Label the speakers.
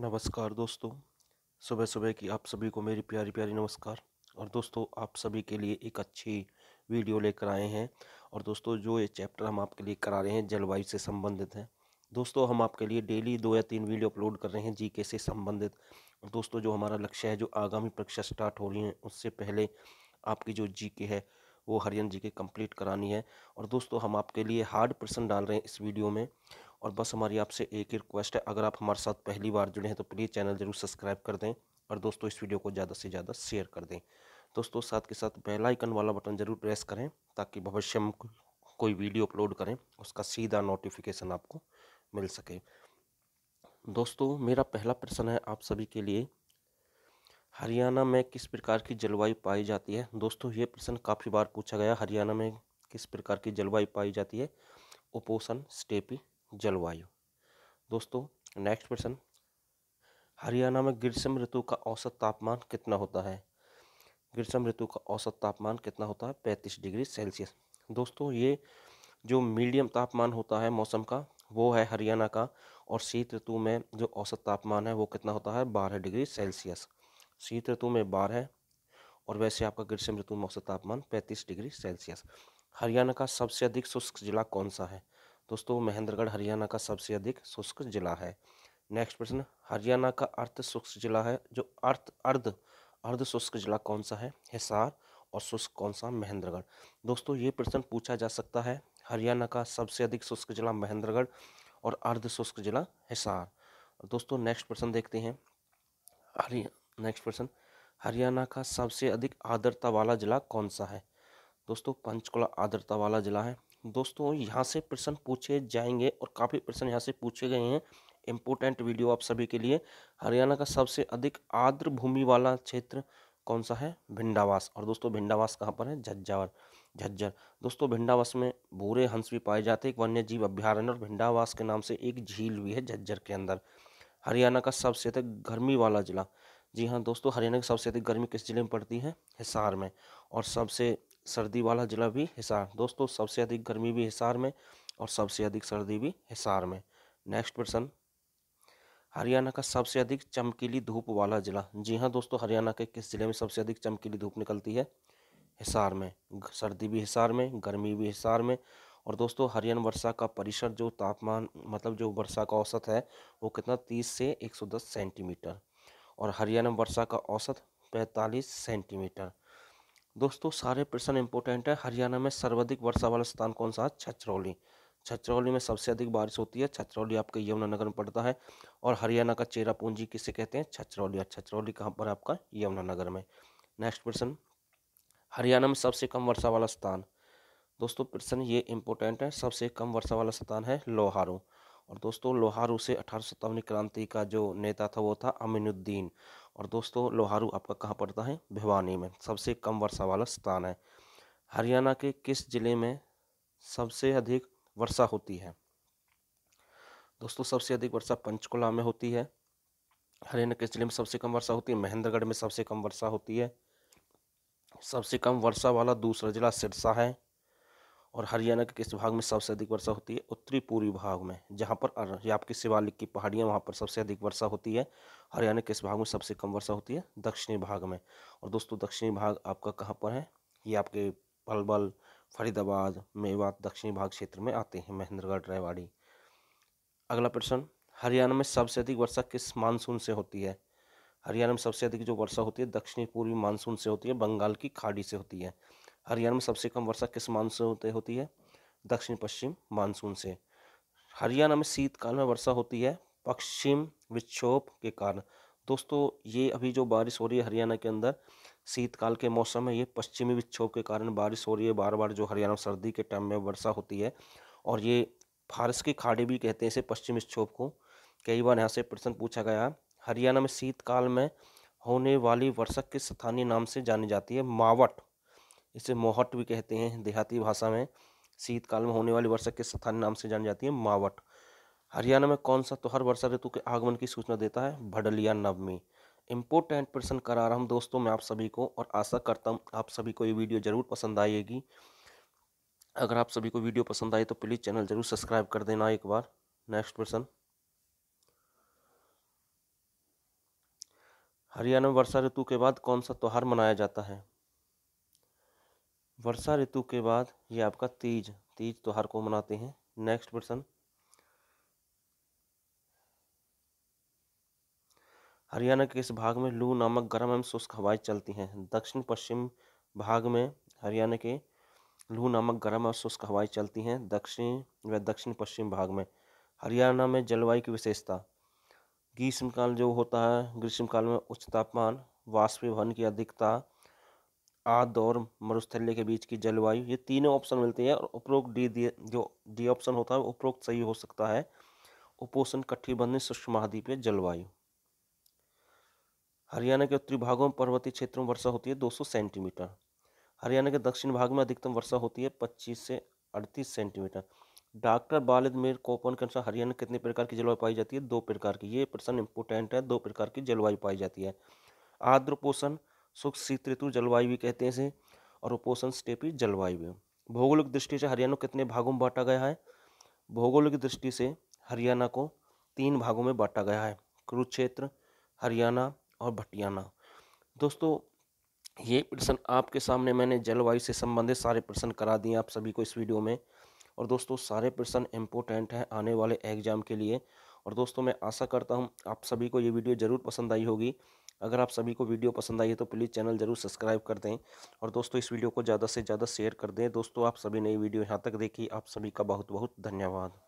Speaker 1: नमस्कार दोस्तों सुबह सुबह की आप सभी को मेरी प्यारी प्यारी नमस्कार और दोस्तों आप सभी के लिए एक अच्छी वीडियो लेकर आए हैं और दोस्तों जो ये चैप्टर हम आपके लिए करा रहे हैं जलवायु से संबंधित है दोस्तों हम आपके लिए डेली दो या तीन वीडियो अपलोड कर रहे हैं जीके से संबंधित और दोस्तों जो हमारा लक्ष्य है जो आगामी परीक्षा स्टार्ट हो रही है उससे पहले आपकी जो जी है वो हरियन जी के कंप्लीट करानी है और दोस्तों हम आपके लिए हार्ड प्रश्न डाल रहे हैं इस वीडियो में और बस हमारी आपसे एक ही रिक्वेस्ट है अगर आप हमारे साथ पहली बार जुड़े हैं तो प्लीज़ चैनल ज़रूर सब्सक्राइब कर दें और दोस्तों इस वीडियो को ज़्यादा से ज़्यादा शेयर कर दें दोस्तों साथ के साथ बेल आइकन वाला बटन ज़रूर प्रेस करें ताकि भविष्य में कोई वीडियो अपलोड करें उसका सीधा नोटिफिकेशन आपको मिल सके दोस्तों मेरा पहला प्रश्न है आप सभी के लिए हरियाणा में किस प्रकार की जलवायु पाई जाती है दोस्तों ये प्रश्न काफ़ी बार पूछा गया हरियाणा में किस प्रकार की जलवायु पाई जाती है उपोषण स्टेपी जलवायु दोस्तों नेक्स्ट क्वेश्चन हरियाणा में ग्रीष्म ऋतु का औसत तापमान कितना होता है ग्रीष्म ऋतु का औसत तापमान कितना होता है पैंतीस डिग्री सेल्सियस दोस्तों ये जो मीडियम तापमान होता है मौसम का वो है हरियाणा का और शीत ऋतु में जो औसत तापमान है वो कितना होता है बारह डिग्री सेल्सियस शीत ऋतु में बारह और वैसे आपका ग्रीष्म ऋतु में औसत तापमान पैंतीस डिग्री सेल्सियस हरियाणा का सबसे अधिक शुष्क जिला कौन सा है दोस्तों महेंद्रगढ़ हरियाणा का सबसे अधिक शुष्क जिला है नेक्स्ट प्रश्न हरियाणा का अर्थ शुष्क जिला है जो अर्थ अर्ध अर्ध शुष्क जिला कौन सा है हिसार और शुष्क कौन सा महेंद्रगढ़ दोस्तों ये प्रश्न पूछा जा सकता है हरियाणा का सबसे अधिक शुष्क जिला महेंद्रगढ़ और अर्ध शुष्क जिला हिसार दोस्तों नेक्स्ट प्रश्न देखते हैं हरिया नेक्स्ट प्रश्न हरियाणा का सबसे अधिक आर्द्रता वाला जिला कौन सा है दोस्तों पंचकुला आर्द्रता वाला जिला है दोस्तों यहाँ से प्रश्न पूछे जाएंगे और काफ़ी प्रश्न यहाँ से पूछे गए हैं इम्पोर्टेंट वीडियो आप सभी के लिए हरियाणा का सबसे अधिक आर्द्र भूमि वाला क्षेत्र कौन सा है भिंडावास और दोस्तों भिंडावास कहाँ पर है झज्जार झज्जर दोस्तों भिंडावास में भूरे हंस भी पाए जाते हैं एक वन्य जीव अभ्यारण्य और भिंडावास के नाम से एक झील भी है झज्जर के अंदर हरियाणा का सबसे अधिक गर्मी वाला जिला जी हाँ दोस्तों हरियाणा की सबसे अधिक गर्मी किस जिले में पड़ती है हिसार में और सबसे सर्दी वाला ज़िला भी हिसार दोस्तों सबसे अधिक गर्मी भी हिसार में और सबसे अधिक सर्दी भी हिसार में नेक्स्ट प्रश्न हरियाणा का सबसे अधिक चमकीली धूप वाला ज़िला जी हाँ दोस्तों हरियाणा के किस ज़िले में सबसे अधिक चमकीली धूप निकलती है हिसार में सर्दी भी हिसार में गर्मी भी हिसार में और दोस्तों हरियाणा वर्षा का परिसर जो तापमान मतलब जो वर्षा का औसत है वो कितना तीस से एक सौ दस सेंटीमीटर और हरियाणा वर्षा का औसत पैंतालीस सेंटीमीटर दोस्तों सारे प्रश्न इंपॉर्टेंट है हरियाणा में सर्वाधिक वर्षा वाला स्थान कौन सा है छछरौली छछरौली में सबसे अधिक बारिश होती है छछरौली आपके यमुनानगर में पड़ता है और हरियाणा का चेरा पूंजी किसे कहते हैं छछरौली और छछरौली कहाँ पर आपका यमुनानगर में नेक्स्ट प्रश्न हरियाणा में सबसे कम वर्षा वाला स्थान दोस्तों प्रश्न ये इंपॉर्टेंट है सबसे कम वर्षा वाला स्थान है लोहारू और दोस्तों लोहारू से अठारह क्रांति का जो नेता था वो था अमीनुद्दीन और दोस्तों लोहारू आपका कहाँ पड़ता है भिवानी में सबसे कम वर्षा वाला स्थान है हरियाणा के किस ज़िले में सबसे अधिक वर्षा होती है दोस्तों सबसे अधिक वर्षा पंचकुला में होती है हरियाणा के जिले में सबसे कम वर्षा होती है महेंद्रगढ़ में सबसे कम वर्षा होती है सबसे कम वर्षा वाला दूसरा जिला सिरसा है और हरियाणा के किस भाग में सबसे अधिक वर्षा होती है उत्तरी पूर्वी भाग में जहाँ पर आपकी शिवालिक की पहाड़ियाँ वहाँ पर सबसे अधिक वर्षा होती है हरियाणा किस भाग में सबसे कम वर्षा होती है दक्षिणी भाग में और दोस्तों दक्षिणी भाग आपका कहाँ पर है ये आपके पलबल फरीदाबाद मेवात दक्षिणी भाग क्षेत्र में आते हैं महेंद्रगढ़ रेवाड़ी अगला प्रश्न हरियाणा में सबसे अधिक वर्षा किस मानसून से होती है हरियाणा में सबसे अधिक जो वर्षा होती है दक्षिणी पूर्वी मानसून से होती है बंगाल की खाड़ी से होती है हरियाणा में सबसे कम वर्षा किस मानसून होते होती है दक्षिण पश्चिम मानसून से हरियाणा में शीतकाल में वर्षा होती है पश्चिम विक्षोभ के कारण दोस्तों ये अभी जो बारिश हो रही है हरियाणा के अंदर शीतकाल के मौसम में ये पश्चिमी विक्षोभ के कारण बारिश हो रही है बार बार जो हरियाणा सर्दी के टाइम में वर्षा होती है और ये फारस की खाड़ी भी कहते हैं इसे पश्चिम विक्षोभ को कई बार यहाँ से प्रश्न पूछा गया हरियाणा में शीतकाल में होने वाली वर्षा किस स्थानीय नाम से जानी जाती है मावट इसे मोहट भी कहते हैं देहाती भाषा में शीतकाल में होने वाली वर्षा के स्थानीय नाम से जानी जाती है मावट हरियाणा में कौन सा त्योहार वर्षा ऋतु के आगमन की सूचना देता है भडलिया नवमी इम्पोर्टेंट प्रश्न करा रहा हूँ दोस्तों मैं आप सभी को और आशा करता हूँ आप सभी को ये वीडियो ज़रूर पसंद आएगी अगर आप सभी को वीडियो पसंद आए तो प्लीज़ चैनल ज़रूर सब्सक्राइब कर देना एक बार नेक्स्ट प्रश्न हरियाणा में वर्षा ऋतु के बाद कौन सा त्यौहार मनाया जाता है वर्षा ऋतु के बाद ये आपका तीज तीज त्यौहार को मनाते हैं नेक्स्ट प्रश्न हरियाणा के इस भाग में लू नामक गर्म एवं शुष्क हवाएं चलती हैं दक्षिण पश्चिम भाग में हरियाणा के लू नामक गर्म और शुष्क हवाएं चलती हैं दक्षिण व दक्षिण पश्चिम भाग में हरियाणा में जलवायु की विशेषता ग्रीष्मकाल जो होता है ग्रीष्मकाल में उच्च तापमान वाष्पीभवन की अधिकता आद और मरुस्थल्य के बीच की जलवायु ये तीनों ऑप्शन मिलते हैं और उपरोक्त डी दिए जो डी ऑप्शन होता है उपरोक्त सही हो सकता है उपोषण कटिबंधीय शुष्क महाद्वीपीय जलवायु हरियाणा के उत्तरी भागों में पर्वतीय क्षेत्रों में वर्षा होती है 200 सेंटीमीटर हरियाणा के दक्षिण भाग में अधिकतम वर्षा होती है 25 से 38 सेंटीमीटर डॉक्टर बालिद मेर कोपन के अनुसार हरियाणा कितने प्रकार की जलवायु पाई जाती है दो प्रकार की ये प्रश्न इंपोर्टेंट है दो प्रकार की जलवायु पाई जाती है आर्द्र पोषण शुष्क शीत ऋतु जलवायु भी कहते हैं इसे और उपोषण स्टेपी जलवायु भौगोलिक दृष्टि से हरियाणा को कितने भागों में बांटा गया है भौगोलिक दृष्टि से हरियाणा को तीन भागों में बांटा गया है कुरुक्षेत्र हरियाणा और भटियाना दोस्तों ये प्रश्न आपके सामने मैंने जलवायु से संबंधित सारे प्रश्न करा दिए आप सभी को इस वीडियो में और दोस्तों सारे प्रश्न इम्पोर्टेंट हैं आने वाले एग्जाम के लिए और दोस्तों मैं आशा करता हूँ आप सभी को ये वीडियो ज़रूर पसंद आई होगी अगर आप सभी को वीडियो पसंद आई है तो प्लीज़ चैनल ज़रूर सब्सक्राइब कर दें और दोस्तों इस वीडियो को ज़्यादा से ज़्यादा शेयर कर दें दोस्तों आप सभी नई वीडियो यहाँ तक देखी आप सभी का बहुत बहुत धन्यवाद